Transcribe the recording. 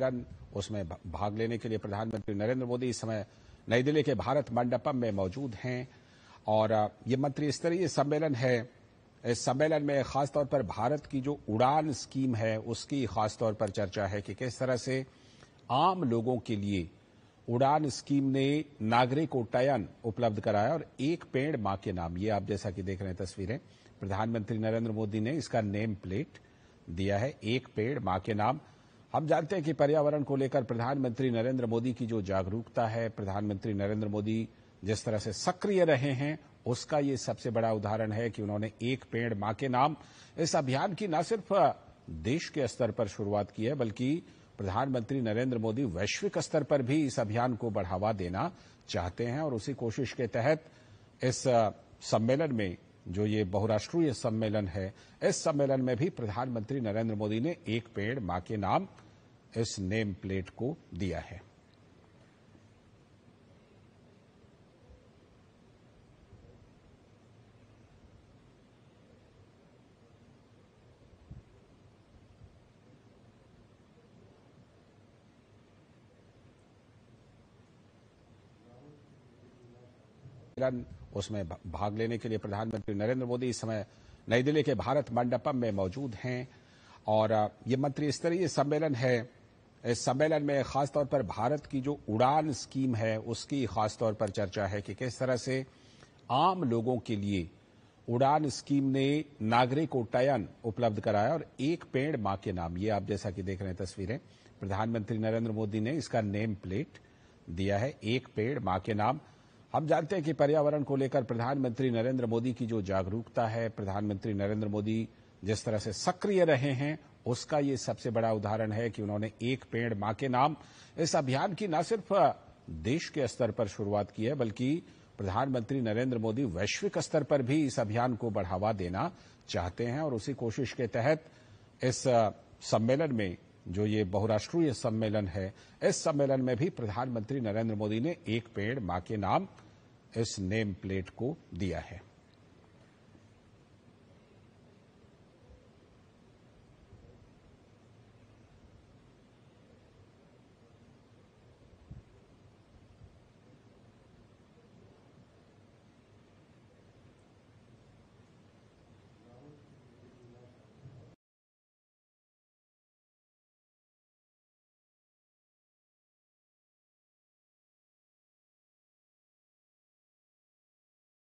सम्मेलन उसमें भाग लेने के लिए प्रधानमंत्री नरेंद्र मोदी इस समय नई दिल्ली के भारत मंडपम में मौजूद हैं और ये मंत्री स्तरीय सम्मेलन है इस सम्मेलन में खासतौर पर भारत की जो उड़ान स्कीम है उसकी खासतौर पर चर्चा है कि किस तरह से आम लोगों के लिए उड़ान स्कीम ने नागरिक उड्डयन उपलब्ध कराया और एक पेड़ मां के नाम ये आप जैसा कि देख रहे हैं तस्वीरें प्रधानमंत्री नरेंद्र मोदी ने इसका नेम प्लेट दिया है एक पेड़ मां के नाम हम जानते हैं कि पर्यावरण को लेकर प्रधानमंत्री नरेंद्र मोदी की जो जागरूकता है प्रधानमंत्री नरेंद्र मोदी जिस तरह से सक्रिय रहे हैं उसका ये सबसे बड़ा उदाहरण है कि उन्होंने एक पेड़ मां के नाम इस अभियान की न सिर्फ देश के स्तर पर शुरुआत की है बल्कि प्रधानमंत्री नरेंद्र मोदी वैश्विक स्तर पर भी इस अभियान को बढ़ावा देना चाहते हैं और उसी कोशिश के तहत इस सम्मेलन में जो ये बहुराष्ट्रीय सम्मेलन है इस सम्मेलन में भी प्रधानमंत्री नरेंद्र मोदी ने एक पेड़ मां के नाम इस नेम प्लेट को दिया है उसमें भाग लेने के लिए प्रधानमंत्री नरेंद्र मोदी इस समय नई दिल्ली के भारत मंडपम में मौजूद हैं और ये मंत्री स्तरीय सम्मेलन है इस सम्मेलन में खासतौर पर भारत की जो उड़ान स्कीम है उसकी खासतौर पर चर्चा है कि किस तरह से आम लोगों के लिए उड़ान स्कीम ने नागरिक उड्डयन उपलब्ध कराया और एक पेड़ मां के नाम ये आप जैसा कि देख रहे हैं तस्वीरें प्रधानमंत्री नरेंद्र मोदी ने इसका नेम प्लेट दिया है एक पेड़ मां के नाम हम जानते हैं कि पर्यावरण को लेकर प्रधानमंत्री नरेंद्र मोदी की जो जागरूकता है प्रधानमंत्री नरेंद्र मोदी जिस तरह से सक्रिय रहे हैं उसका ये सबसे बड़ा उदाहरण है कि उन्होंने एक पेड़ मां के नाम इस अभियान की न सिर्फ देश के स्तर पर शुरुआत की है बल्कि प्रधानमंत्री नरेंद्र मोदी वैश्विक स्तर पर भी इस अभियान को बढ़ावा देना चाहते हैं और उसी कोशिश के तहत इस सम्मेलन में जो ये बहुराष्ट्रीय सम्मेलन है इस सम्मेलन में भी प्रधानमंत्री नरेंद्र मोदी ने एक पेड़ मां के नाम इस नेम प्लेट को दिया है